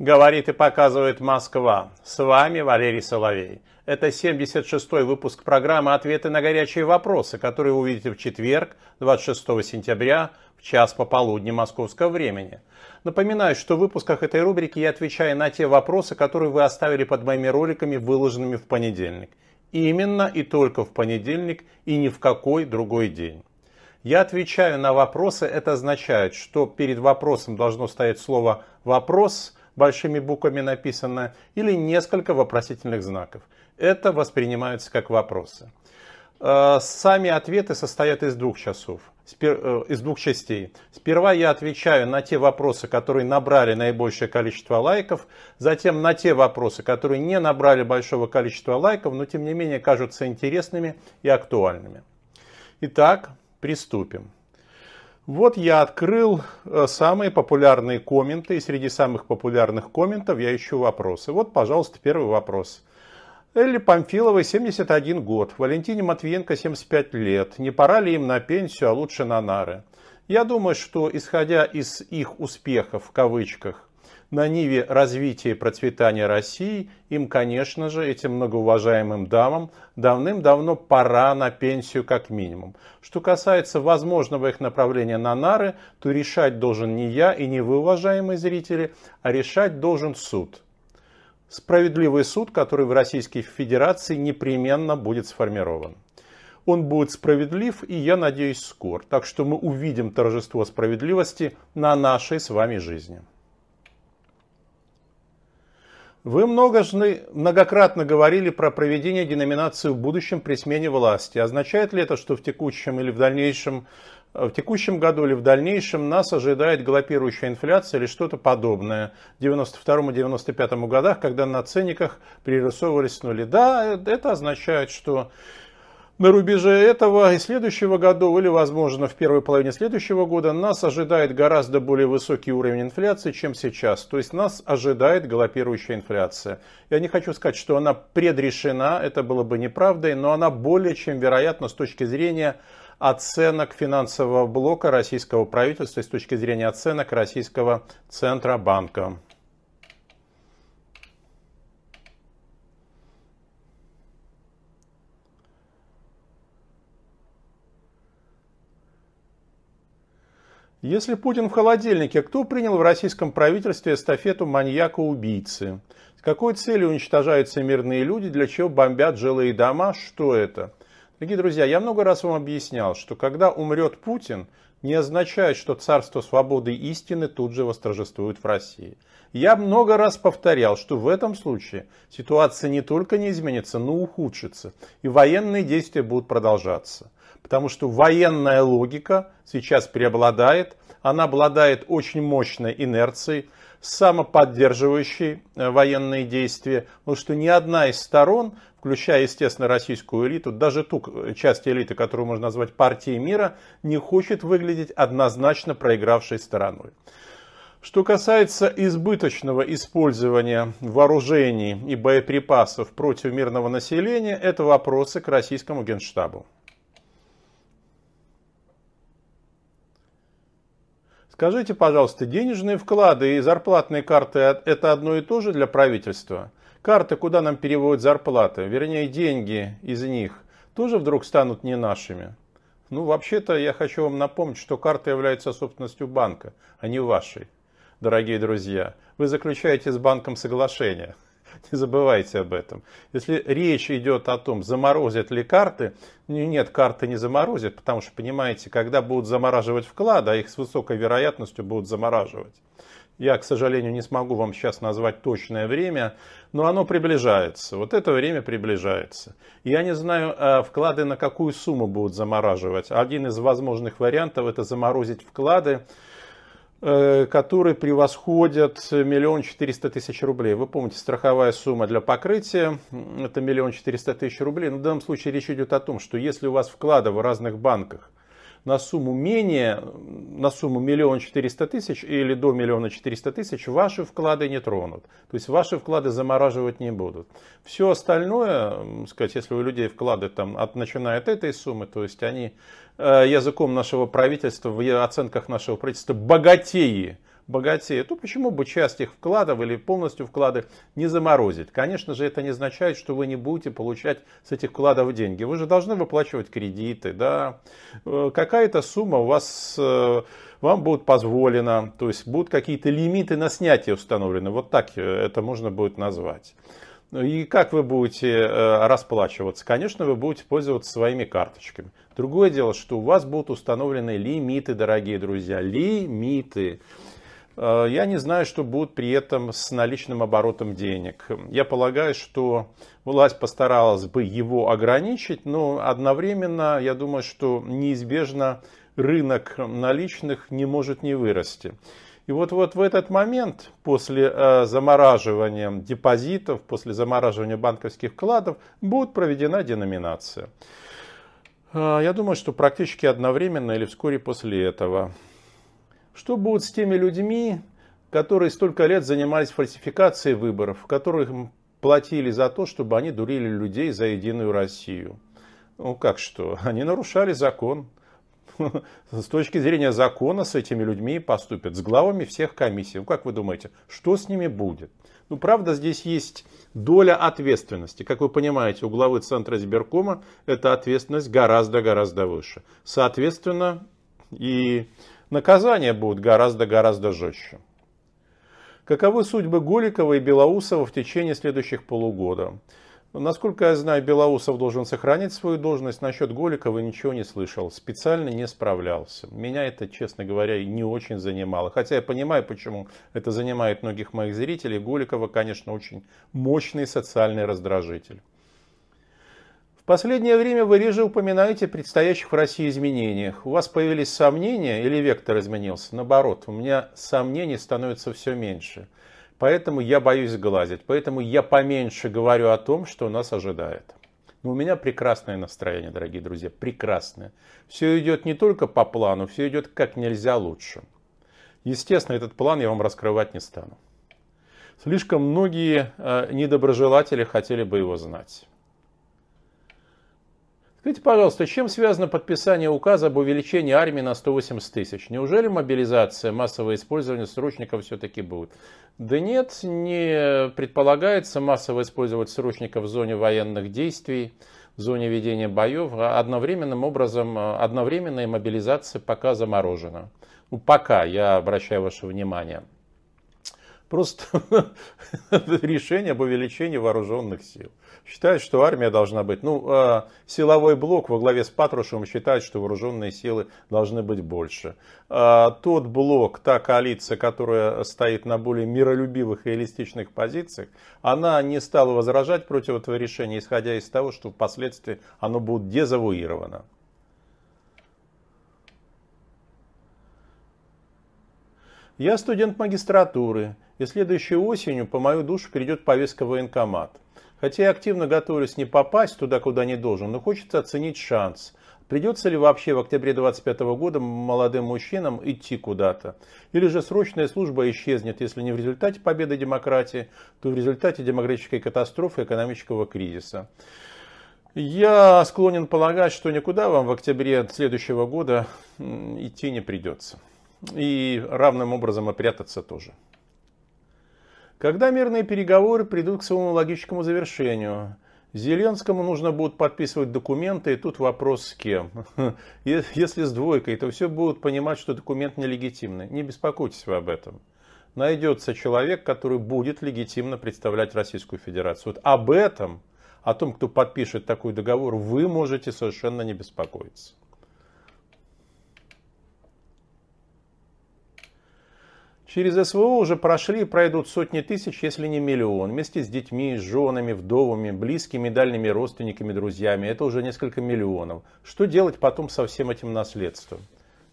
Говорит и показывает Москва. С вами Валерий Соловей. Это 76-й выпуск программы «Ответы на горячие вопросы», который вы увидите в четверг, 26 сентября, в час пополудни московского времени. Напоминаю, что в выпусках этой рубрики я отвечаю на те вопросы, которые вы оставили под моими роликами, выложенными в понедельник. Именно и только в понедельник и ни в какой другой день. Я отвечаю на вопросы, это означает, что перед вопросом должно стоять слово «вопрос», большими буквами написано, или несколько вопросительных знаков. Это воспринимаются как вопросы. Э, сами ответы состоят из двух часов, э, из двух частей. Сперва я отвечаю на те вопросы, которые набрали наибольшее количество лайков, затем на те вопросы, которые не набрали большого количества лайков, но тем не менее кажутся интересными и актуальными. Итак, приступим. Вот я открыл э, самые популярные комменты, и среди самых популярных комментов я ищу вопросы. Вот, пожалуйста, первый вопрос. Элли Памфиловой 71 год, Валентине Матвиенко 75 лет. Не пора ли им на пенсию, а лучше на нары? Я думаю, что исходя из их успехов в кавычках, на ниве развития и процветания России, им, конечно же, этим многоуважаемым дамам давным-давно пора на пенсию как минимум. Что касается возможного их направления на нары, то решать должен не я и не вы, уважаемые зрители, а решать должен суд. Справедливый суд, который в Российской Федерации непременно будет сформирован он будет справедлив и, я надеюсь, скор. Так что мы увидим торжество справедливости на нашей с вами жизни. Вы многократно говорили про проведение деноминации в будущем при смене власти. Означает ли это, что в текущем или в дальнейшем, э, в текущем году или в дальнейшем нас ожидает галопирующая инфляция или что-то подобное в 92-95 годах, когда на ценниках пририсовывались нули? Да, э, это означает, что на рубеже этого и следующего года, или, возможно, в первой половине следующего года, нас ожидает гораздо более высокий уровень инфляции, чем сейчас. То есть нас ожидает галопирующая инфляция. Я не хочу сказать, что она предрешена, это было бы неправдой, но она более чем вероятна с точки зрения оценок финансового блока российского правительства, с точки зрения оценок российского Центробанка. Если Путин в холодильнике, кто принял в российском правительстве эстафету маньяка-убийцы? С какой целью уничтожаются мирные люди, для чего бомбят жилые дома, что это? Дорогие друзья, я много раз вам объяснял, что когда умрет Путин, не означает, что царство свободы и истины тут же восторжествует в России. Я много раз повторял, что в этом случае ситуация не только не изменится, но ухудшится, и военные действия будут продолжаться потому что военная логика сейчас преобладает, она обладает очень мощной инерцией, самоподдерживающей э, военные действия, потому что ни одна из сторон, включая, естественно, российскую элиту, даже ту э, часть элиты, которую можно назвать партией мира, не хочет выглядеть однозначно проигравшей стороной. Что касается избыточного использования вооружений и боеприпасов против мирного населения, это вопросы к российскому генштабу. Скажите, пожалуйста, денежные вклады и зарплатные карты – это одно и то же для правительства? Карты, куда нам переводят зарплаты, вернее деньги из них, тоже вдруг станут не нашими? Ну, вообще-то я хочу вам напомнить, что карта является собственностью банка, а не вашей. Дорогие друзья, вы заключаете с банком соглашение. Не забывайте об этом. Если речь идет о том, заморозят ли карты, нет, карты не заморозят, потому что, понимаете, когда будут замораживать вклады, а их с высокой вероятностью будут замораживать. Я, к сожалению, не смогу вам сейчас назвать точное время, но оно приближается. Вот это время приближается. Я не знаю, а, вклады на какую сумму будут замораживать. Один из возможных вариантов это заморозить вклады Э, которые превосходят миллион четыреста тысяч рублей. Вы помните, страховая сумма для покрытия это миллион четыреста тысяч рублей. Но ну, в данном случае речь идет о том, что если у вас вклады в разных банках – на сумму менее, на сумму миллион четыреста тысяч или до миллиона четыреста тысяч ваши вклады не тронут. То есть ваши вклады замораживать не будут. Все остальное, сказать, если у людей вклады там от начиная от этой суммы, то есть они э, языком нашего правительства, в оценках нашего правительства богатеи богатеют, то почему бы часть их вкладов или полностью вклады не заморозить? Конечно же, это не означает, что вы не будете получать с этих вкладов деньги. Вы же должны выплачивать кредиты, да. Э, какая-то сумма у вас, э, вам будет позволена, то есть будут какие-то лимиты на снятие установлены. Вот так э, это можно будет назвать. Ну и как вы будете расплачиваться? Конечно, вы будете пользоваться своими карточками. Другое дело, что у вас будут установлены лимиты, дорогие друзья, лимиты. Э, я не знаю, что будет при этом с наличным оборотом денег. Я полагаю, что власть постаралась бы его ограничить, но одновременно, я думаю, что неизбежно рынок наличных не может не вырасти. И вот, вот в этот момент, после э, замораживания депозитов, после замораживания банковских вкладов, будет проведена деноминация. Э, я думаю, что практически одновременно или вскоре после этого. Что будет с теми людьми, которые столько лет занимались фальсификацией выборов, которых платили за то, чтобы они дурили людей за единую Россию? Ну как что? Они нарушали закон. С точки зрения закона с этими людьми поступят, с главами всех комиссий. Ну, как вы думаете, что с ними будет? Ну, правда, здесь есть доля ответственности. Как вы понимаете, у главы Центра избиркома эта ответственность гораздо-гораздо выше. Соответственно, и наказания будут гораздо-гораздо жестче. Каковы судьбы Голикова и Белоусова в течение следующих полугода? Насколько я знаю, Белоусов должен сохранить свою должность. Насчет Голикова ничего не слышал. Специально не справлялся. Меня это, честно говоря, не очень занимало. Хотя я понимаю, почему это занимает многих моих зрителей. Голикова, конечно, очень мощный социальный раздражитель последнее время вы реже упоминаете о предстоящих в России изменениях. У вас появились сомнения или вектор изменился? Наоборот, у меня сомнений становится все меньше. Поэтому я боюсь глазить, поэтому я поменьше говорю о том, что нас ожидает. Но у меня прекрасное настроение, дорогие друзья, прекрасное. Все идет не только по плану, все идет как нельзя лучше. Естественно, этот план я вам раскрывать не стану. Слишком многие э, недоброжелатели хотели бы его знать. Скажите, пожалуйста, чем связано подписание указа об увеличении армии на 180 тысяч? Неужели мобилизация, массовое использование срочников все-таки будет? Да нет, не предполагается массово использовать срочников в зоне военных действий, в зоне ведения боев, а одновременным образом, э, одновременная мобилизация пока заморожена. Ну, пока, я обращаю ваше внимание. Просто решение об увеличении вооруженных сил считают, что армия должна быть. Ну, э, силовой блок во главе с Патрушевым считает, что вооруженные силы должны быть больше. Э, тот блок, та коалиция, которая стоит на более миролюбивых и реалистичных позициях, она не стала возражать против этого решения, исходя из того, что впоследствии оно будет дезавуировано. Я студент магистратуры, и следующей осенью по мою душу перейдет повестка в военкомат. Хотя я активно готовлюсь не попасть туда, куда не должен, но хочется оценить шанс. Придется ли вообще в октябре 2025 года молодым мужчинам идти куда-то? Или же срочная служба исчезнет, если не в результате победы демократии, то в результате демографической катастрофы экономического кризиса? Я склонен полагать, что никуда вам в октябре следующего года идти не придется. И равным образом и прятаться тоже. Когда мирные переговоры придут к своему логическому завершению, Зеленскому нужно будет подписывать документы, и тут вопрос с кем. Если с двойкой, то все будут понимать, что документ нелегитимный. Не беспокойтесь вы об этом. Найдется человек, который будет легитимно представлять Российскую Федерацию. Вот об этом, о том, кто подпишет такой договор, вы можете совершенно не беспокоиться. Через СВО уже прошли и пройдут сотни тысяч, если не миллион, вместе с детьми, женами, вдовами, близкими, дальними родственниками, друзьями. Это уже несколько миллионов. Что делать потом со всем этим наследством?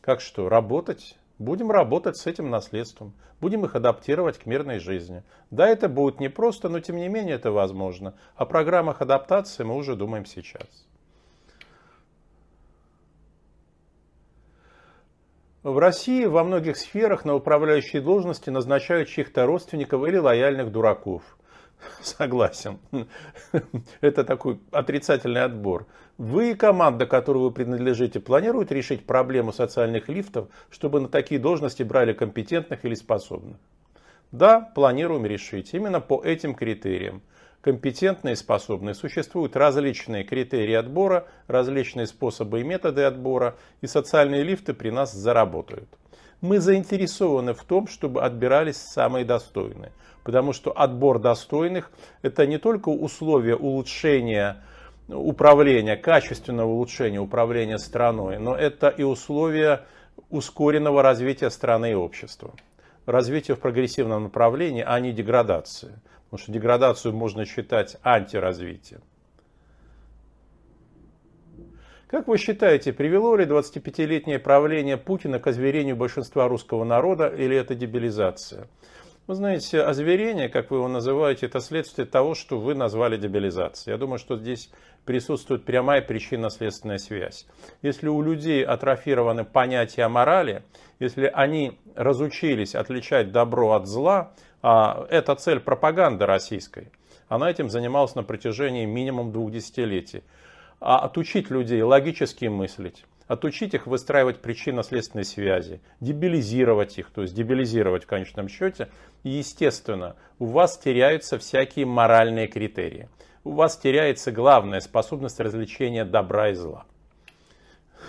Как что, работать? Будем работать с этим наследством. Будем их адаптировать к мирной жизни. Да, это будет непросто, но тем не менее это возможно. О программах адаптации мы уже думаем сейчас. В России во многих сферах на управляющие должности назначают чьих-то родственников или лояльных дураков. Согласен. Это такой отрицательный отбор. Вы и команда, которой вы принадлежите, планируют решить проблему социальных лифтов, чтобы на такие должности брали компетентных или способных? Да, планируем решить. Именно по этим критериям компетентные и способные, существуют различные критерии отбора, различные способы и методы отбора, и социальные лифты при нас заработают. Мы заинтересованы в том, чтобы отбирались самые достойные, потому что отбор достойных – это не только условия улучшения управления, качественного улучшения управления страной, но это и условия ускоренного развития страны и общества развитию в прогрессивном направлении, а не деградации. Потому что деградацию можно считать антиразвитием. Как вы считаете, привело ли 25-летнее правление Путина к озверению большинства русского народа или это дебилизация? Вы знаете, озверение, как вы его называете, это следствие того, что вы назвали дебилизацией. Я думаю, что здесь присутствует прямая причинно-следственная связь. Если у людей атрофированы понятия о морали, если они разучились отличать добро от зла – а эта цель пропаганды российской, она этим занималась на протяжении минимум двух десятилетий. А отучить людей логически мыслить, отучить их выстраивать причинно-следственные связи, дебилизировать их, то есть дебилизировать в конечном счете. И, естественно, у вас теряются всякие моральные критерии. У вас теряется главная способность развлечения добра и зла.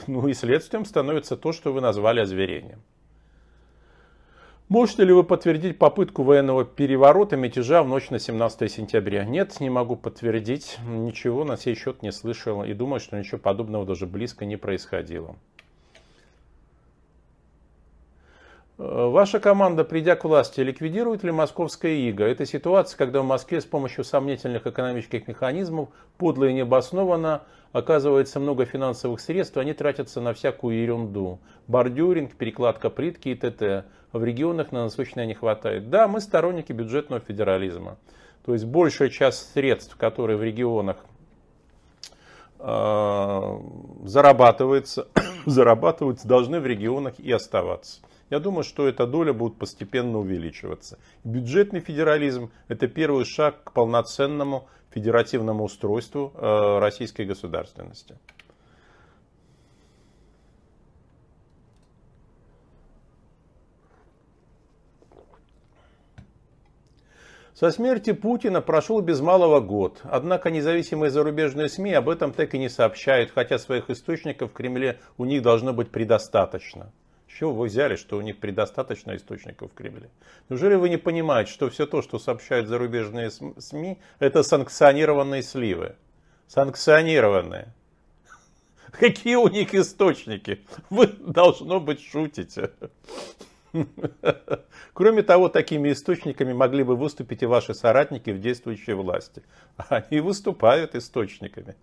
Ну и следствием становится то, что вы назвали озверением. Можете ли вы подтвердить попытку военного переворота, мятежа в ночь на 17 сентября? Нет, не могу подтвердить. Ничего на сей счет не слышал и думаю, что ничего подобного даже близко не происходило. Э, ваша команда, придя к власти, ликвидирует ли московская ига? Это ситуация, когда в Москве с помощью сомнительных экономических механизмов подло и необоснованно оказывается много финансовых средств, они тратятся на всякую ерунду. Бордюринг, перекладка плитки и т.т в регионах на насущное не хватает. Да, мы сторонники бюджетного федерализма. То есть большая часть средств, которые в регионах э, зарабатываются, зарабатываются, должны в регионах и оставаться. Я думаю, что эта доля будет постепенно увеличиваться. Бюджетный федерализм – это первый шаг к полноценному федеративному устройству э, российской государственности. Со смерти Путина прошел без малого год, однако независимые зарубежные СМИ об этом так и не сообщают, хотя своих источников в Кремле у них должно быть предостаточно. С чего вы взяли, что у них предостаточно источников в Кремле? Неужели вы не понимаете, что все то, что сообщают зарубежные СМИ, это санкционированные сливы? Санкционированные. Какие у них источники? Вы, должно быть, шутите. Кроме того, такими источниками могли бы выступить и ваши соратники в действующей власти. Они выступают источниками.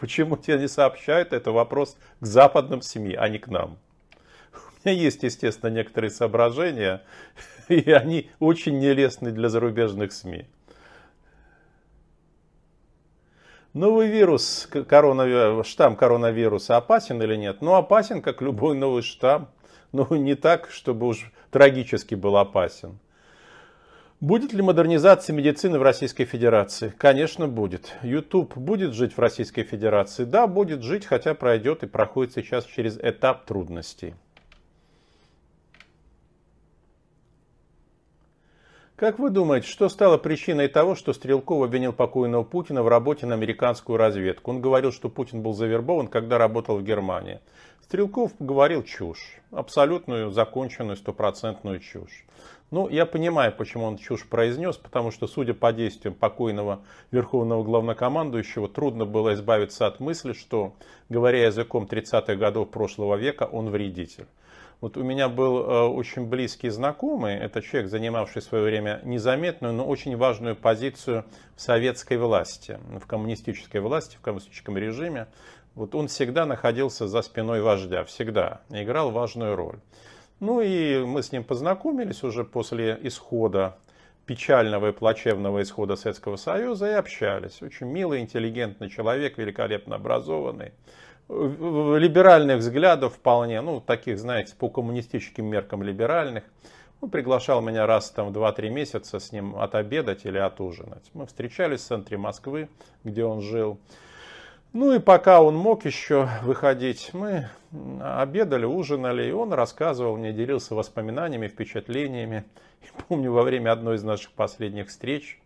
Почему тебе не сообщают, это вопрос к западным СМИ, а не к нам. У меня есть, естественно, некоторые соображения, и они очень нелестны для зарубежных СМИ. Новый вирус, коронавирус, штамм коронавируса опасен или нет? Ну, опасен, как любой новый штамм. Ну не так, чтобы уж трагически был опасен. Будет ли модернизация медицины в Российской Федерации? Конечно, будет. YouTube будет жить в Российской Федерации? Да, будет жить, хотя пройдет и проходит сейчас через этап трудностей. Как вы думаете, что стало причиной того, что Стрелков обвинил покойного Путина в работе на американскую разведку? Он говорил, что Путин был завербован, когда работал в Германии. Стрелков говорил чушь, абсолютную, законченную, стопроцентную чушь. Ну, я понимаю, почему он чушь произнес, потому что, судя по действиям покойного верховного главнокомандующего, трудно было избавиться от мысли, что, говоря языком 30-х годов прошлого века, он вредитель. Вот у меня был э, очень близкий знакомый, это человек, занимавший в свое время незаметную, но очень важную позицию в советской власти, в коммунистической власти, в коммунистическом режиме. Вот он всегда находился за спиной вождя, всегда играл важную роль. Ну и мы с ним познакомились уже после исхода, печального и плачевного исхода Советского Союза и общались. Очень милый, интеллигентный человек, великолепно образованный. Либеральных взглядов вполне, ну таких, знаете, по коммунистическим меркам либеральных. Он приглашал меня раз там 2-3 месяца с ним отобедать или отужинать. Мы встречались в центре Москвы, где он жил. Ну и пока он мог еще выходить, мы обедали, ужинали, и он рассказывал мне, делился воспоминаниями, впечатлениями. И помню, во время одной из наших последних встреч,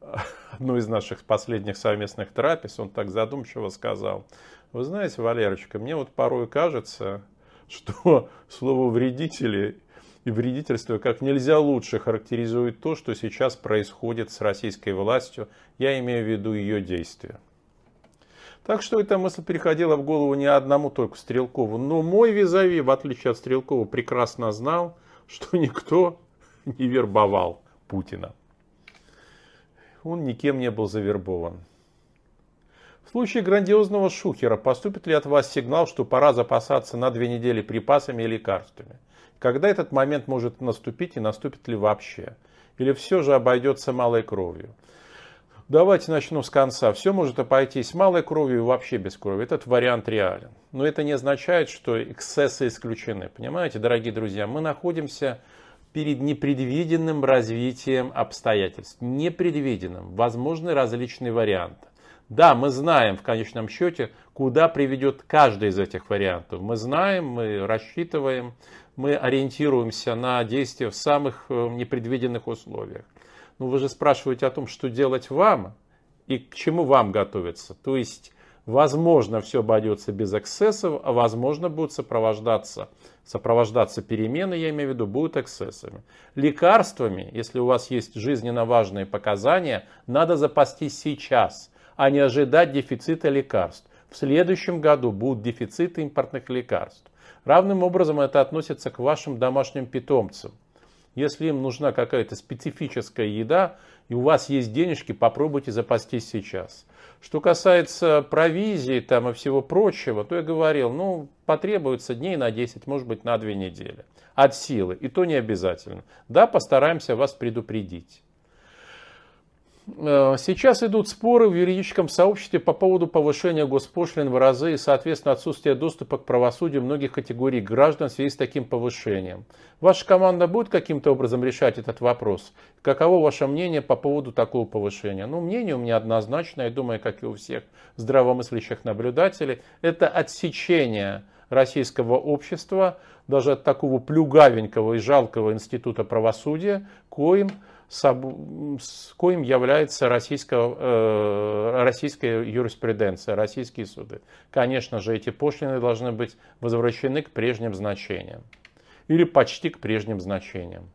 одной из наших последних совместных трапез, он так задумчиво сказал, вы знаете, Валерочка, мне вот порой кажется, что слово «вредители» и вредительство как нельзя лучше характеризует то, что сейчас происходит с российской властью, я имею в виду ее действия. Так что эта мысль переходила в голову не одному только Стрелкову. Но мой визави, в отличие от Стрелкова, прекрасно знал, что никто не вербовал Путина. Он никем не был завербован. В случае грандиозного шухера поступит ли от вас сигнал, что пора запасаться на две недели припасами и лекарствами? Когда этот момент может наступить и наступит ли вообще? Или все же обойдется малой кровью? Давайте начну с конца. Все может обойтись малой кровью и вообще без крови. Этот вариант реален. Но это не означает, что эксцессы исключены. Понимаете, дорогие друзья, мы находимся перед непредвиденным развитием обстоятельств. Непредвиденным. Возможны различные варианты. Да, мы знаем в конечном счете, куда приведет каждый из этих вариантов. Мы знаем, мы рассчитываем, мы ориентируемся на действия в самых э, непредвиденных условиях но ну, вы же спрашиваете о том, что делать вам и к чему вам готовиться. То есть, возможно, все обойдется без эксцессов, а возможно, будут сопровождаться, сопровождаться перемены, я имею в виду, будут эксцессами. Лекарствами, если у вас есть жизненно важные показания, надо запастись сейчас, а не ожидать дефицита лекарств. В следующем году будут дефициты импортных лекарств. Равным образом это относится к вашим домашним питомцам. Если им нужна какая-то специфическая еда, и у вас есть денежки, попробуйте запастись сейчас. Что касается провизии там и всего прочего, то я говорил, ну, потребуется дней на 10, может быть, на 2 недели от силы, и то не обязательно. Да, постараемся вас предупредить. Э, сейчас идут споры в юридическом сообществе по поводу повышения госпошлин в разы и, соответственно, отсутствия доступа к правосудию многих категорий граждан в связи с таким повышением. Ваша команда будет каким-то образом решать этот вопрос? Каково ваше мнение по поводу такого повышения? Ну, мнение у меня однозначное, я думаю, как и у всех здравомыслящих наблюдателей, это отсечение российского общества, даже от такого плюгавенького и жалкого института правосудия, коим с коим является российская, э, российская юриспруденция, российские суды. Конечно же, эти пошлины должны быть возвращены к прежним значениям или почти к прежним значениям.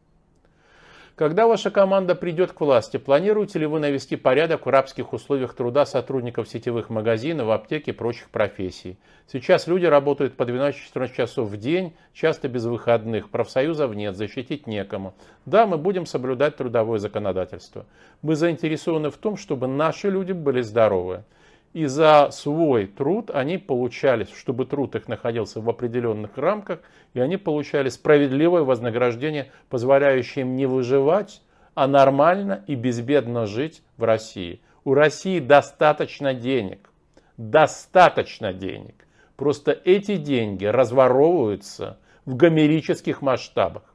Когда ваша команда придет к власти, планируете ли вы навести порядок в рабских условиях труда сотрудников сетевых магазинов, аптек и прочих профессий? Сейчас люди работают по 12-14 часов в день, часто без выходных, профсоюзов нет, защитить некому. Да, мы будем соблюдать трудовое законодательство. Мы заинтересованы в том, чтобы наши люди были здоровы и за свой труд они получали, чтобы труд их находился в определенных рамках, и они получали справедливое вознаграждение, позволяющее им не выживать, а нормально и безбедно жить в России. У России достаточно денег. Достаточно денег. Просто эти деньги разворовываются в гомерических масштабах.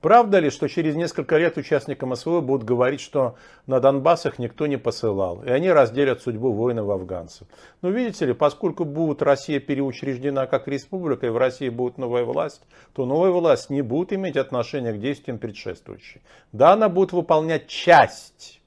Правда ли, что через несколько лет участникам СВО будут говорить, что на Донбассах никто не посылал, и они разделят судьбу воинов-афганцев? Но ну, видите ли, поскольку будет Россия переучреждена как республика, и в России будет новая власть, то новая власть не будет иметь отношения к действиям предшествующей. Да, она будет выполнять часть,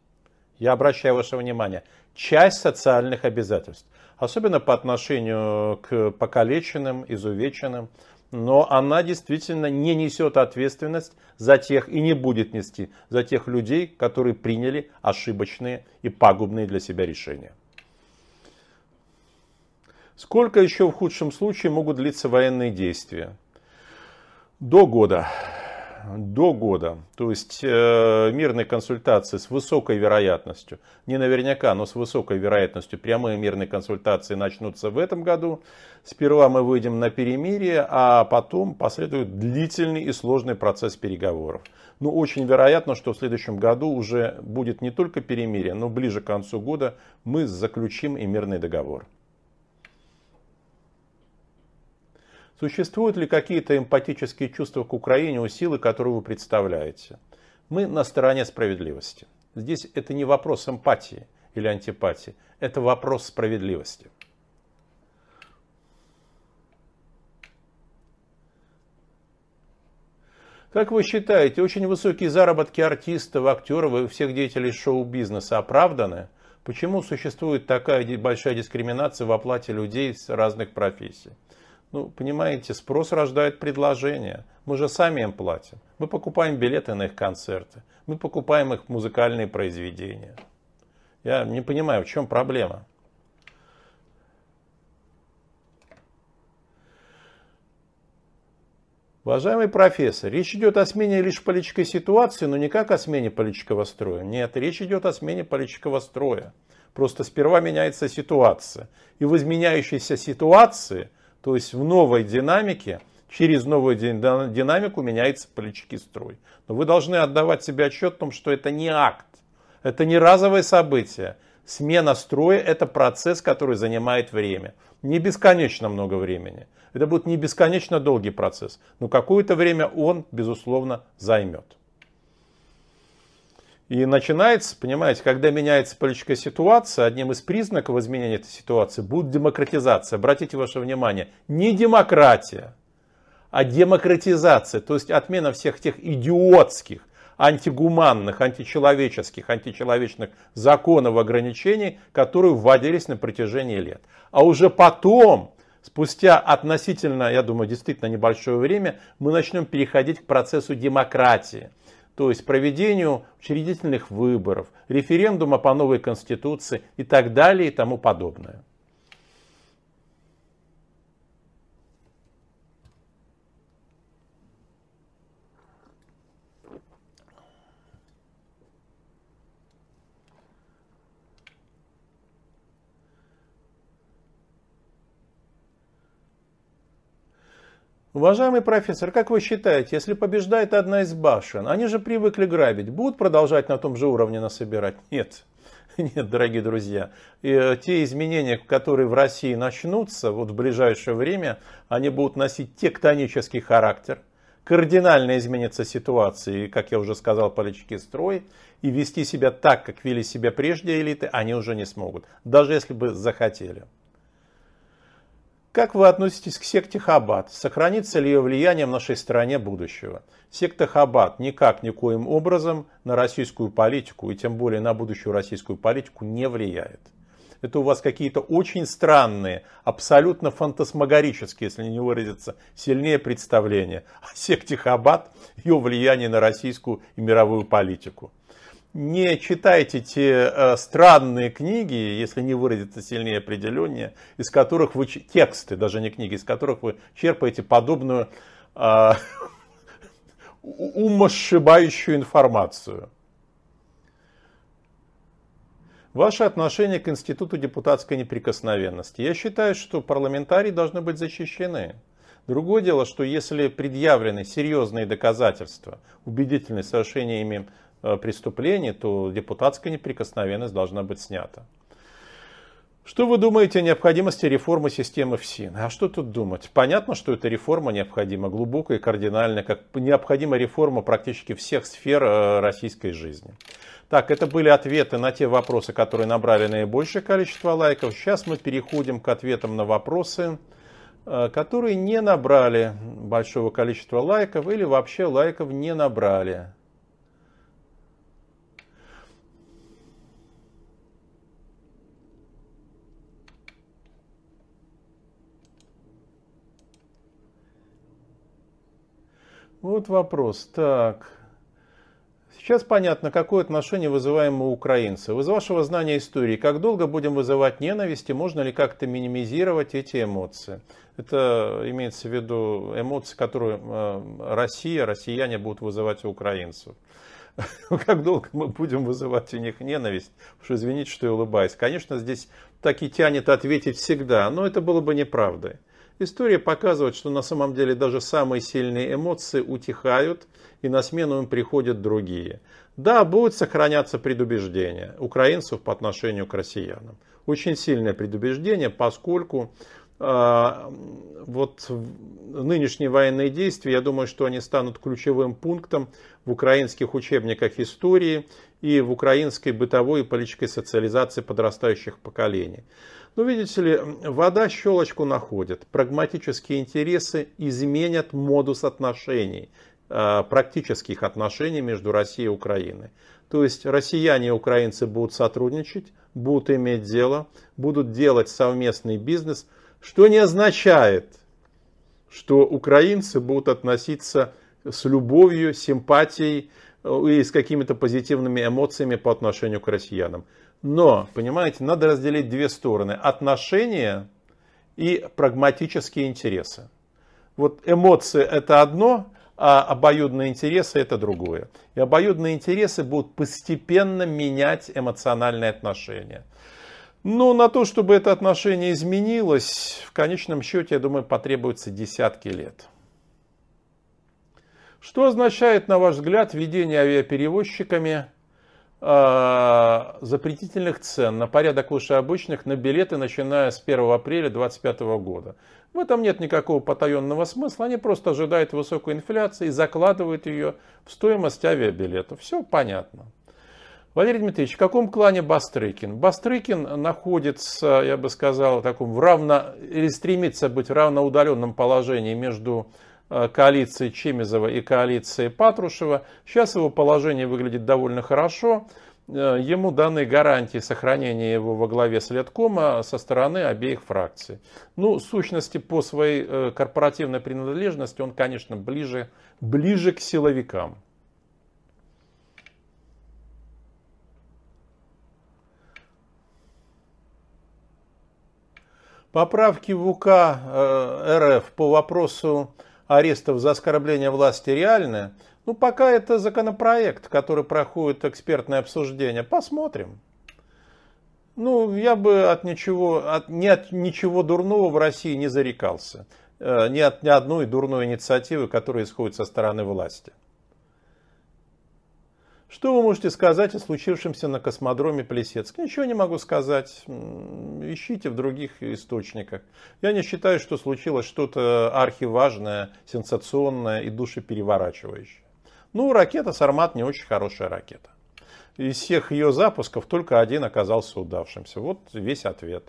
я обращаю ваше внимание, часть социальных обязательств, особенно по отношению к покалеченным, изувеченным, но она действительно не несет ответственность за тех и не будет нести за тех людей, которые приняли ошибочные и пагубные для себя решения. Сколько еще в худшем случае могут длиться военные действия? До года до года. То есть э, мирные консультации с высокой вероятностью, не наверняка, но с высокой вероятностью прямые мирные консультации начнутся в этом году. Сперва мы выйдем на перемирие, а потом последует длительный и сложный процесс переговоров. Но ну, очень вероятно, что в следующем году уже будет не только перемирие, но ближе к концу года мы заключим и мирный договор. Существуют ли какие-то эмпатические чувства к Украине у силы, которую вы представляете? Мы на стороне справедливости. Здесь это не вопрос эмпатии или антипатии, это вопрос справедливости. Как вы считаете, очень высокие заработки артистов, актеров и всех деятелей шоу-бизнеса оправданы? Почему существует такая большая дискриминация в оплате людей с разных профессий? Ну, понимаете, спрос рождает предложение. Мы же сами им платим. Мы покупаем билеты на их концерты. Мы покупаем их музыкальные произведения. Я не понимаю, в чем проблема. Уважаемый профессор, речь идет о смене лишь политической ситуации, но не как о смене политического строя. Нет, речь идет о смене политического строя. Просто сперва меняется ситуация. И в изменяющейся ситуации – то есть в новой динамике, через новую динамику меняется политический строй. Но вы должны отдавать себе отчет в том, что это не акт, это не разовое событие. Смена строя – это процесс, который занимает время. Не бесконечно много времени. Это будет не бесконечно долгий процесс, но какое-то время он, безусловно, займет. И начинается, понимаете, когда меняется политическая ситуация, одним из признаков изменения этой ситуации будет демократизация. Обратите ваше внимание, не демократия, а демократизация, то есть отмена всех тех идиотских, антигуманных, античеловеческих, античеловечных законов ограничений, которые вводились на протяжении лет. А уже потом, спустя относительно, я думаю, действительно небольшое время, мы начнем переходить к процессу демократии – то есть проведению учредительных выборов, референдума по новой конституции и так далее и тому подобное. Уважаемый профессор, как вы считаете, если побеждает одна из башен, они же привыкли грабить, будут продолжать на том же уровне насобирать? Нет. Нет, дорогие друзья, и, э, те изменения, которые в России начнутся вот в ближайшее время, они будут носить тектонический характер, кардинально изменится ситуация, и, как я уже сказал, политический строй, и вести себя так, как вели себя прежде элиты, они уже не смогут, даже если бы захотели. Как вы относитесь к секте Хаббат? Сохранится ли ее влияние в нашей стране будущего? Секта Хаббат никак, никоим образом на российскую политику и тем более на будущую российскую политику не влияет. Это у вас какие-то очень странные, абсолютно фантасмагорические, если не выразиться, сильнее представления о секте Хаббат, ее влиянии на российскую и мировую политику не читайте те э, странные книги, если не выразиться сильнее определеннее, из которых вы тексты, даже не книги, из которых вы черпаете подобную э, а, умосшибающую информацию. Ваше отношение к институту депутатской неприкосновенности. Я считаю, что парламентарии должны быть защищены. Другое дело, что если предъявлены серьезные доказательства убедительные совершения ими Э, преступлений, то депутатская неприкосновенность должна быть снята. Что вы думаете о необходимости реформы системы ФСИН? А что тут думать? Понятно, что эта реформа необходима, глубокая и кардинальная, как необходима реформа практически всех сфер э, российской жизни. Так, это были ответы на те вопросы, которые набрали наибольшее количество лайков. Сейчас мы переходим к ответам на вопросы, э, которые не набрали большого количества лайков или вообще лайков не набрали. Вот вопрос. Так. Сейчас понятно, какое отношение вызываем у украинцев. Из вашего знания истории, как долго будем вызывать ненависть и можно ли как-то минимизировать эти эмоции? Это имеется в виду эмоции, которые э, Россия, россияне будут вызывать у украинцев. Как долго мы будем вызывать у них ненависть? Уж извините, что я улыбаюсь. Конечно, здесь так и тянет ответить всегда, но это было бы неправдой. История показывает, что на самом деле даже самые сильные эмоции утихают, и на смену им приходят другие. Да, будут сохраняться предубеждения украинцев по отношению к россиянам. Очень сильное предубеждение, поскольку э, вот нынешние военные действия, я думаю, что они станут ключевым пунктом в украинских учебниках истории и в украинской бытовой и политической социализации подрастающих поколений. Ну видите ли, вода щелочку находит. Прагматические интересы изменят модус отношений, э, практических отношений между Россией и Украиной. То есть россияне и украинцы будут сотрудничать, будут иметь дело, будут делать совместный бизнес, что не означает, что украинцы будут относиться с любовью, симпатией э, и с какими-то позитивными эмоциями по отношению к россиянам. Но, понимаете, надо разделить две стороны. Отношения и прагматические интересы. Вот эмоции это одно, а обоюдные интересы это другое. И обоюдные интересы будут постепенно менять эмоциональные отношения. Но ну, на то, чтобы это отношение изменилось, в конечном счете, я думаю, потребуется десятки лет. Что означает, на ваш взгляд, введение авиаперевозчиками Э, запретительных цен на порядок выше обычных на билеты, начиная с 1 апреля 2025 года. В этом нет никакого потаенного смысла, они просто ожидают высокой инфляции и закладывают ее в стоимость авиабилетов. Все понятно. Валерий Дмитриевич, в каком клане Бастрыкин? Бастрыкин находится, я бы сказал, в таком в равно, или стремится быть в равноудаленном положении между Э, коалиции Чемизова и коалиции Патрушева. Сейчас его положение выглядит довольно хорошо. Э, ему даны гарантии сохранения его во главе следкома со стороны обеих фракций. Ну, в сущности, по своей э, корпоративной принадлежности он, конечно, ближе, ближе к силовикам. Поправки в УК РФ по вопросу арестов за оскорбление власти реальная, ну пока это законопроект, который проходит экспертное обсуждение. Посмотрим. Ну, я бы от ничего, от, ни от ничего дурного в России не зарекался. Э, ни от ни одной дурной инициативы, которая исходит со стороны власти. Что вы можете сказать о случившемся на космодроме Плесецк? Ничего не могу сказать. Ищите в других источниках. Я не считаю, что случилось что-то архиважное, сенсационное и душепереворачивающее. Ну, ракета «Сармат» не очень хорошая ракета. Из всех ее запусков только один оказался удавшимся. Вот весь ответ.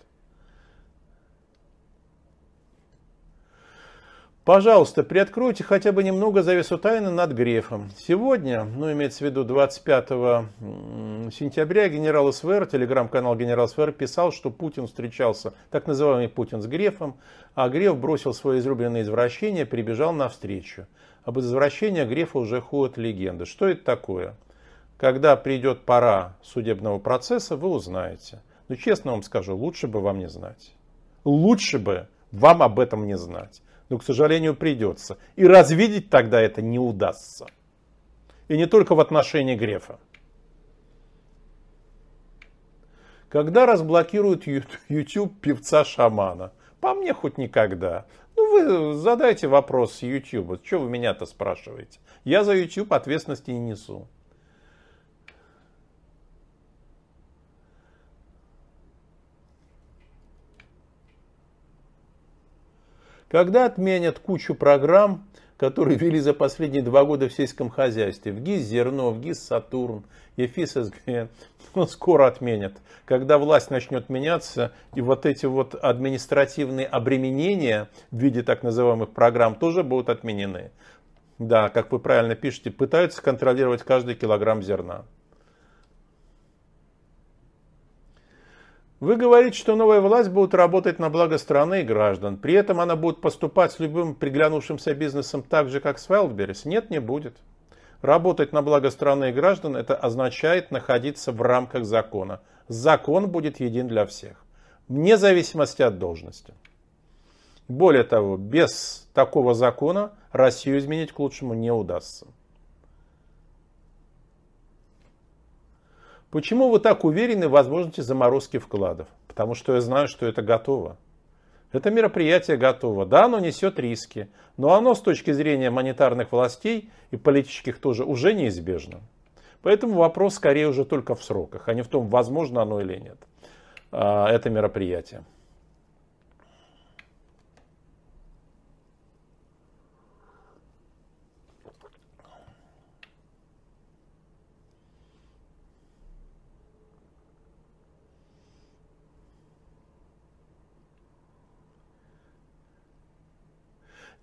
Пожалуйста, приоткройте хотя бы немного завесу тайны над Грефом. Сегодня, ну имеется в виду 25 сентября, генерал СВР, телеграм-канал генерал СВР писал, что Путин встречался, так называемый Путин с Грефом, а Греф бросил свое изрубленное извращение, прибежал навстречу. Об извращении Грефа уже ходят легенды. Что это такое? Когда придет пора судебного процесса, вы узнаете. Но ну, честно вам скажу, лучше бы вам не знать. Лучше бы вам об этом не знать но, к сожалению, придется. И развидеть тогда это не удастся. И не только в отношении Грефа. Когда разблокируют YouTube певца-шамана? По мне хоть никогда. Ну вы задайте вопрос с YouTube. Что вы меня-то спрашиваете? Я за YouTube ответственности не несу. Когда отменят кучу программ, которые вели за последние два года в сельском хозяйстве, в ГИС «Зерно», в ГИС «Сатурн», ЕФИС СГН, ну, скоро отменят. Когда власть начнет меняться, и вот эти вот административные обременения в виде так называемых программ тоже будут отменены. Да, как вы правильно пишете, пытаются контролировать каждый килограмм зерна. Вы говорите, что новая власть будет работать на благо страны и граждан. При этом она будет поступать с любым приглянувшимся бизнесом так же, как с Wildberries? Нет, не будет. Работать на благо страны и граждан – это означает находиться в рамках закона. Закон будет един для всех, вне зависимости от должности. Более того, без такого закона Россию изменить к лучшему не удастся. Почему вы так уверены в возможности заморозки вкладов? Потому что я знаю, что это готово. Это мероприятие готово. Да, оно несет риски, но оно с точки зрения монетарных властей и политических тоже уже неизбежно. Поэтому вопрос скорее уже только в сроках, а не в том, возможно оно или нет, а, это мероприятие.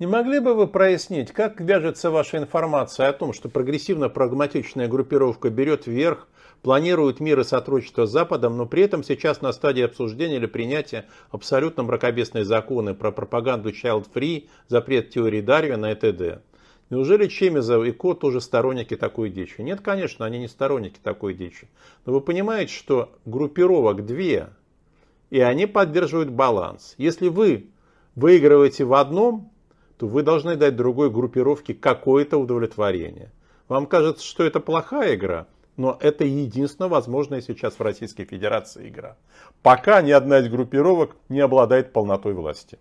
Не могли бы вы прояснить, как вяжется ваша информация о том, что прогрессивно-прагматичная группировка берет вверх, планирует мир и сотрудничество с Западом, но при этом сейчас на стадии обсуждения или принятия абсолютно мракобесные законы про пропаганду Child Free, запрет теории Дарвина и т.д. Неужели Чемизов и Ко тоже сторонники такой дичи? Нет, конечно, они не сторонники такой дичи. Но вы понимаете, что группировок две, и они поддерживают баланс. Если вы выигрываете в одном, то вы должны дать другой группировке какое-то удовлетворение. Вам кажется, что это плохая игра, но это единственная возможная сейчас в Российской Федерации игра. Пока ни одна из группировок не обладает полнотой власти.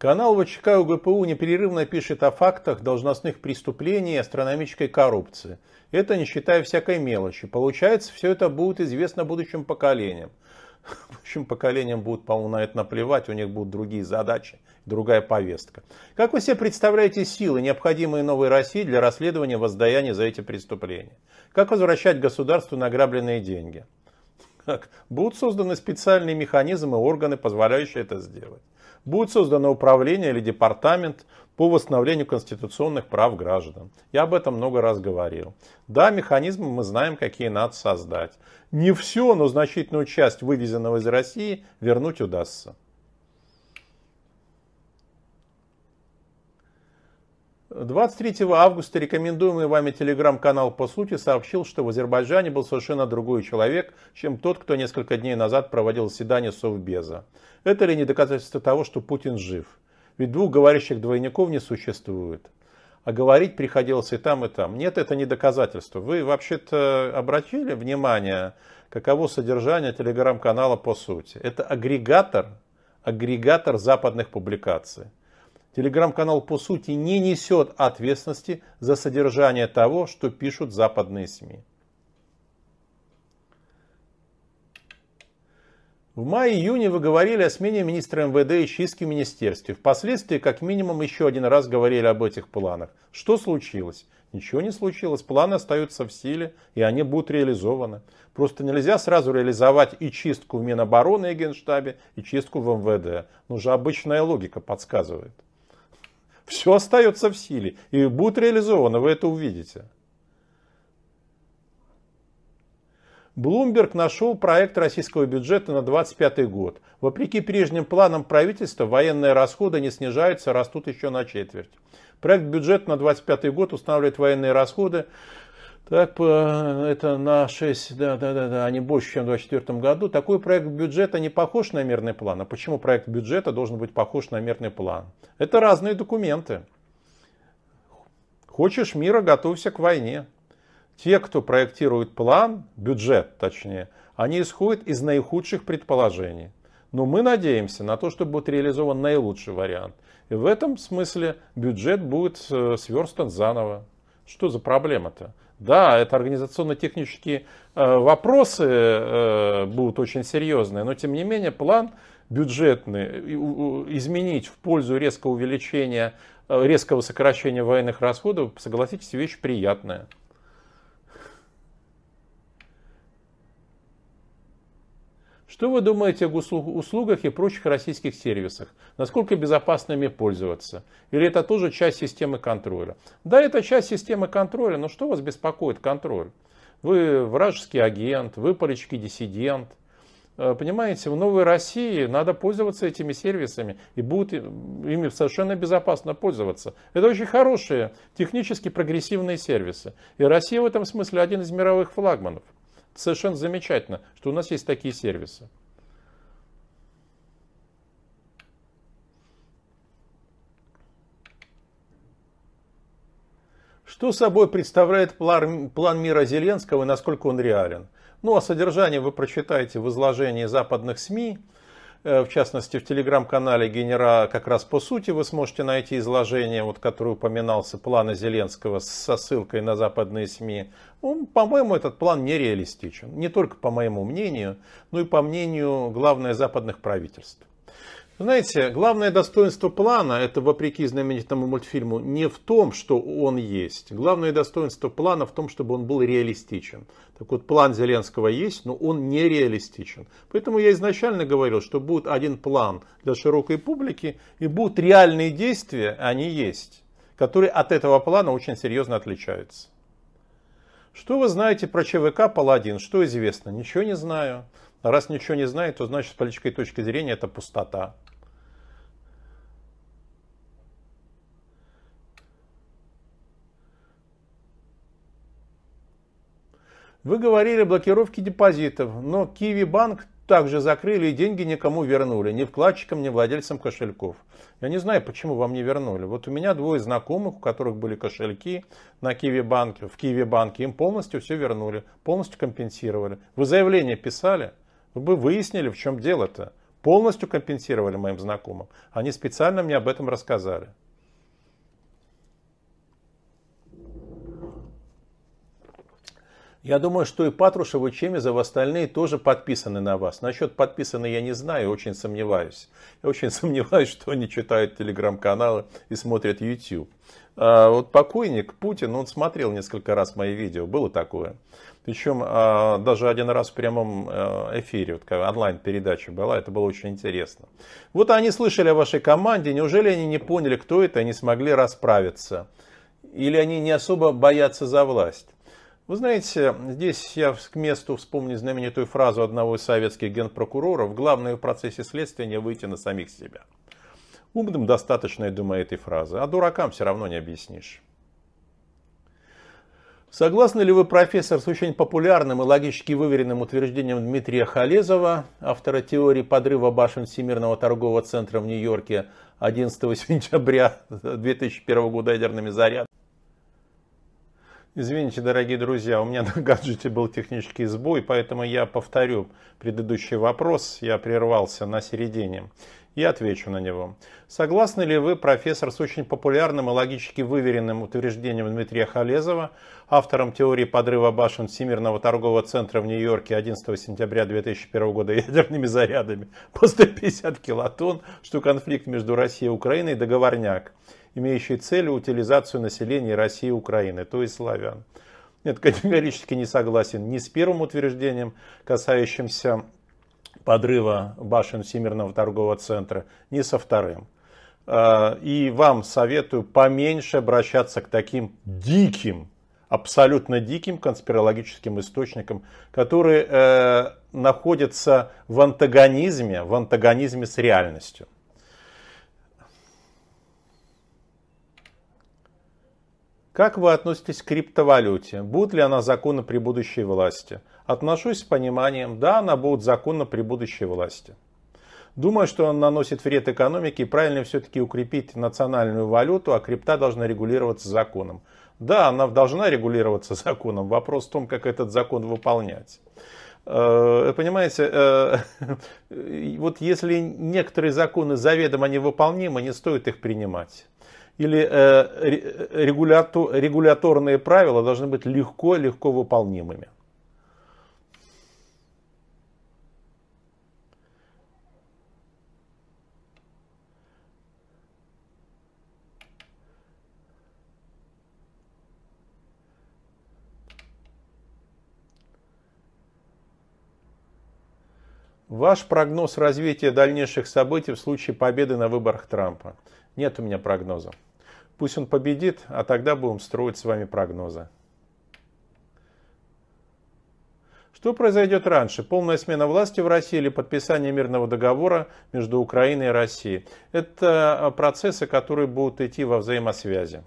Канал ВЧК УГПУ непрерывно пишет о фактах должностных преступлений и астрономической коррупции. Это не считая всякой мелочи. Получается, все это будет известно будущим поколениям. В общем, поколениям будут, по-моему, на это наплевать, у них будут другие задачи, другая повестка. Как вы себе представляете силы, необходимые новой России для расследования воздаяния за эти преступления? Как возвращать государству награбленные деньги? Как? Будут созданы специальные механизмы органы, позволяющие это сделать будет создано управление или департамент по восстановлению конституционных прав граждан. Я об этом много раз говорил. Да, механизмы мы знаем, какие надо создать. Не все, но значительную часть вывезенного из России вернуть удастся. 23 августа рекомендуемый вами телеграм-канал «По сути» сообщил, что в Азербайджане был совершенно другой человек, чем тот, кто несколько дней назад проводил заседание Совбеза. Это ли не доказательство того, что Путин жив? Ведь двух говорящих двойников не существует. А говорить приходилось и там, и там. Нет, это не доказательство. Вы вообще-то обратили внимание, каково содержание телеграм-канала «По сути»? Это агрегатор, агрегатор западных публикаций. Телеграм-канал по сути не несет ответственности за содержание того, что пишут западные СМИ. В мае-июне вы говорили о смене министра МВД и чистке в министерстве. Впоследствии, как минимум, еще один раз говорили об этих планах. Что случилось? Ничего не случилось. Планы остаются в силе, и они будут реализованы. Просто нельзя сразу реализовать и чистку в Минобороны и Генштабе, и чистку в МВД. Ну же обычная логика подсказывает. Все остается в силе и будет реализовано, вы это увидите. Блумберг нашел проект российского бюджета на 2025 год. Вопреки прежним планам правительства, военные расходы не снижаются, растут еще на четверть. Проект бюджета на 2025 год устанавливает военные расходы так, это на 6, да, да, да, да, они больше, чем в 2024 году. Такой проект бюджета не похож на мирный план. А почему проект бюджета должен быть похож на мирный план? Это разные документы. Хочешь мира, готовься к войне. Те, кто проектирует план, бюджет точнее, они исходят из наихудших предположений. Но мы надеемся на то, что будет реализован наилучший вариант. И в этом смысле бюджет будет э, сверстан заново. Что за проблема-то? Да, это организационно-технические э, вопросы э, будут очень серьезные, но тем не менее план бюджетный изменить в пользу резкого увеличения, э, резкого сокращения военных расходов, согласитесь, вещь приятная. Что вы думаете об услугах и прочих российских сервисах? Насколько безопасно ими пользоваться? Или это тоже часть системы контроля? Да, это часть системы контроля, но что вас беспокоит контроль? Вы вражеский агент, вы политический диссидент, э, понимаете, в новой России надо пользоваться этими сервисами и будут ими совершенно безопасно пользоваться. Это очень хорошие технически прогрессивные сервисы. И Россия в этом смысле один из мировых флагманов совершенно замечательно, что у нас есть такие сервисы. Что собой представляет план, мира Зеленского и насколько он реален? Ну, а содержание вы прочитаете в изложении западных СМИ – Э, в частности, в телеграм-канале «Генера» как раз по сути вы сможете найти изложение, вот, которое упоминался, плана Зеленского со ссылкой на западные СМИ. Ну, по-моему, этот план нереалистичен. Не только по моему мнению, но и по мнению, главных западных правительств. Знаете, главное достоинство плана, это вопреки знаменитому мультфильму, не в том, что он есть. Главное достоинство плана в том, чтобы он был реалистичен. Так вот, план Зеленского есть, но он нереалистичен. Поэтому я изначально говорил, что будет один план для широкой публики, и будут реальные действия, а они есть, которые от этого плана очень серьезно отличаются. Что вы знаете про ЧВК «Паладин»? Что известно? Ничего не знаю. Раз ничего не знаю, то значит с политической точки зрения это пустота. Вы говорили о блокировке депозитов, но Киви банк также закрыли и деньги никому вернули, ни вкладчикам, ни владельцам кошельков. Я не знаю, почему вам не вернули. Вот у меня двое знакомых, у которых были кошельки на Киви банке, в Киви банке, им полностью все вернули, полностью компенсировали. Вы заявление писали, вы бы выяснили, в чем дело-то. Полностью компенсировали моим знакомым. Они специально мне об этом рассказали. Я думаю, что и Патрушев, и Чемизов, остальные тоже подписаны на вас. Насчет подписаны я не знаю, очень сомневаюсь. Я очень сомневаюсь, что они читают телеграм-каналы и смотрят YouTube. А вот покойник Путин, он смотрел несколько раз мои видео, было такое. Причем а, даже один раз в прямом э, эфире, вот онлайн-передача была, это было очень интересно. Вот они слышали о вашей команде, неужели они не поняли, кто это, и не смогли расправиться? Или они не особо боятся за власть? Вы знаете, здесь я к месту вспомню знаменитую фразу одного из советских генпрокуроров «Главное в процессе следствия не выйти на самих себя». Умным достаточно, я думаю, этой фразы, а дуракам все равно не объяснишь. Согласны ли вы, профессор, с очень популярным и логически выверенным утверждением Дмитрия Халезова, автора теории подрыва башен Всемирного торгового центра в Нью-Йорке 11 сентября 2001 года ядерными зарядами? Извините, дорогие друзья, у меня на гаджете был технический сбой, поэтому я повторю предыдущий вопрос, я прервался на середине и отвечу на него. Согласны ли вы, профессор, с очень популярным и логически выверенным утверждением Дмитрия Халезова, автором теории подрыва башен Всемирного торгового центра в Нью-Йорке 11 сентября 2001 года ядерными зарядами по 150 килотонн, что конфликт между Россией и Украиной договорняк? имеющий целью утилизацию населения России и Украины, то есть славян. Нет, категорически не согласен ни с первым утверждением, касающимся подрыва башен Всемирного торгового центра, ни со вторым. А, и вам советую поменьше обращаться к таким диким, абсолютно диким конспирологическим источникам, которые э, находятся в антагонизме, в антагонизме с реальностью. Как вы относитесь к криптовалюте? Будет ли она законно при будущей власти? Отношусь с пониманием, да, она будет законно при будущей власти. Думаю, что он наносит вред экономике и правильно все-таки укрепить национальную валюту, а крипта должна регулироваться законом. Да, она должна регулироваться законом. Вопрос в том, как этот закон выполнять. Э, понимаете, э, вот если некоторые законы заведомо невыполнимы, не стоит их принимать или э, э регулятор, регуляторные правила должны быть легко-легко выполнимыми. Ваш прогноз развития дальнейших событий в случае победы на выборах Трампа? Нет у меня прогноза. Пусть он победит, а тогда будем строить с вами прогнозы. Что произойдет раньше? Полная смена власти в России или подписание мирного договора между Украиной и Россией? Это а, процессы, которые будут идти во взаимосвязи.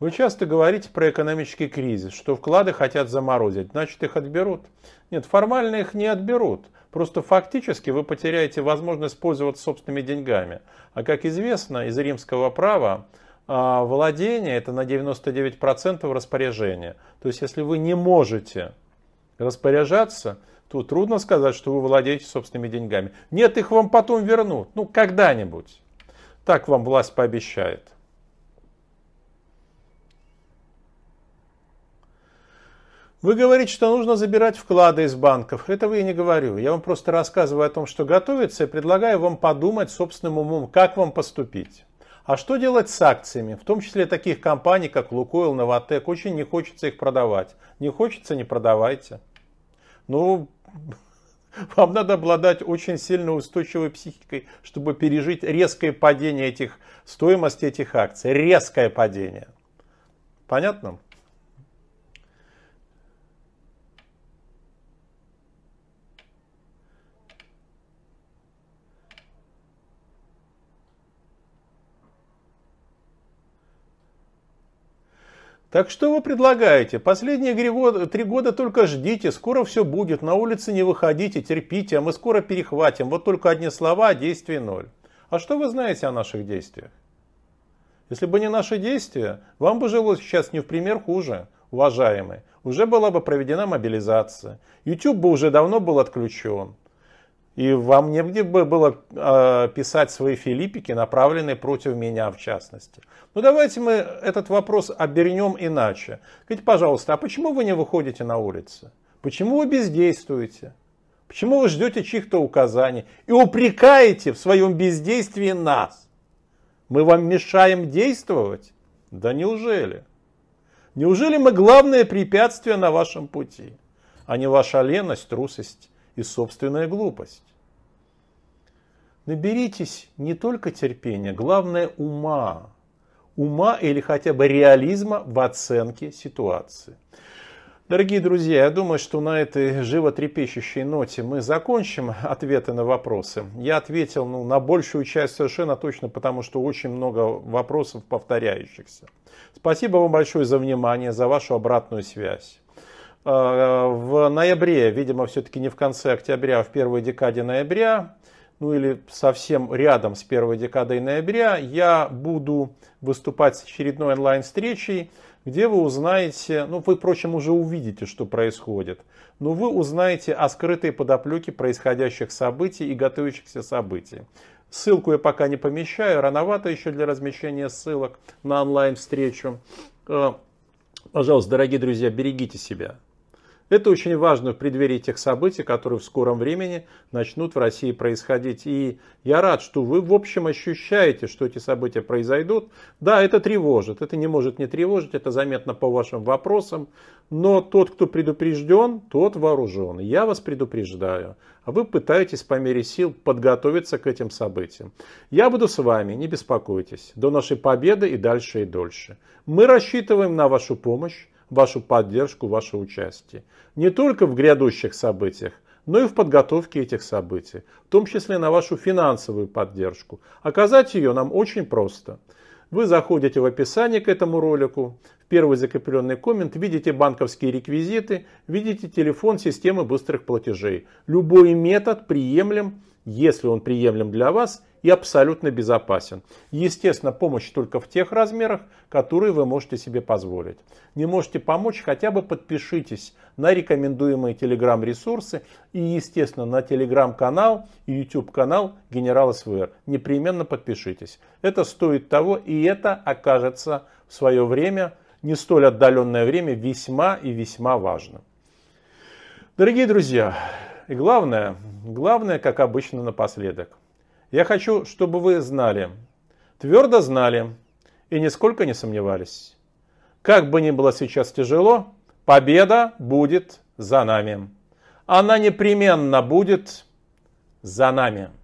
Вы часто говорите про экономический кризис, что вклады хотят заморозить, значит их отберут. Нет, формально их не отберут. Просто фактически вы потеряете возможность пользоваться собственными деньгами. А как известно из римского права, а, владение это на 99% распоряжение. То есть если вы не можете распоряжаться, то трудно сказать, что вы владеете собственными деньгами. Нет, их вам потом вернут. Ну, когда-нибудь. Так вам власть пообещает. Вы говорите, что нужно забирать вклады из банков. Этого я не говорю. Я вам просто рассказываю о том, что готовится, и предлагаю вам подумать собственным умом, как вам поступить. А что делать с акциями? В том числе таких компаний, как Лукойл, Новотек. Очень не хочется их продавать. Не хочется, не продавайте. Ну, вам надо обладать очень сильно устойчивой психикой, чтобы пережить резкое падение этих стоимости этих акций. Резкое падение. Понятно? Так что вы предлагаете? Последние три года только ждите, скоро все будет, на улице не выходите, терпите, а мы скоро перехватим. Вот только одни слова, а действий ноль. А что вы знаете о наших действиях? Если бы не наши действия, вам бы жилось сейчас не в пример хуже, уважаемые. Уже была бы проведена мобилизация. YouTube бы уже давно был отключен. И вам негде бы было а, писать свои филиппики, направленные против меня в частности. Ну давайте мы этот вопрос обернем иначе. Скажите, пожалуйста, а почему вы не выходите на улицы? Почему вы бездействуете? Почему вы ждете чьих-то указаний и упрекаете в своем бездействии нас? Мы вам мешаем действовать? Да неужели? Неужели мы главное препятствие на вашем пути, а не ваша леность, трусость? и собственная глупость. Наберитесь не только терпения, главное ума. Ума или хотя бы реализма в оценке ситуации. Дорогие друзья, я думаю, что на этой животрепещущей ноте мы закончим ответы на вопросы. Я ответил ну, на большую часть совершенно точно, потому что очень много вопросов повторяющихся. Спасибо вам большое за внимание, за вашу обратную связь. Э, в ноябре, видимо, все-таки не в конце октября, а в первой декаде ноября, ну или совсем рядом с первой декадой ноября, я буду выступать с очередной онлайн-встречей, где вы узнаете, ну вы, впрочем, уже увидите, что происходит, но вы узнаете о скрытой подоплеке происходящих событий и готовящихся событий. Ссылку я пока не помещаю, рановато еще для размещения ссылок на онлайн-встречу. Э, пожалуйста, дорогие друзья, берегите себя. Это очень важно в преддверии тех событий, которые в скором времени начнут в России происходить. И я рад, что вы в общем ощущаете, что эти события произойдут. Да, это тревожит, это не может не тревожить, это заметно по вашим вопросам. Но тот, кто предупрежден, тот вооружен. Я вас предупреждаю. А вы пытаетесь по мере сил подготовиться к этим событиям. Я буду с вами, не беспокойтесь, до нашей победы и дальше и дольше. Мы рассчитываем на вашу помощь вашу поддержку, ваше участие. Не только в грядущих событиях, но и в подготовке этих событий, в том числе на вашу финансовую поддержку. Оказать ее нам очень просто. Вы заходите в описание к этому ролику, в первый закрепленный коммент видите банковские реквизиты, видите телефон системы быстрых платежей. Любой метод приемлем, если он приемлем для вас – и абсолютно безопасен. Естественно, помощь только в тех размерах, которые вы можете себе позволить. Не можете помочь, хотя бы подпишитесь на рекомендуемые телеграм-ресурсы и, естественно, на телеграм-канал и YouTube-канал Генерала СВР. Непременно подпишитесь. Это стоит того, и это окажется в свое время, не столь отдаленное время, весьма и весьма важно. Дорогие друзья, и главное, главное, как обычно, напоследок. Я хочу, чтобы вы знали, твердо знали и нисколько не сомневались. Как бы ни было сейчас тяжело, победа будет за нами. Она непременно будет за нами.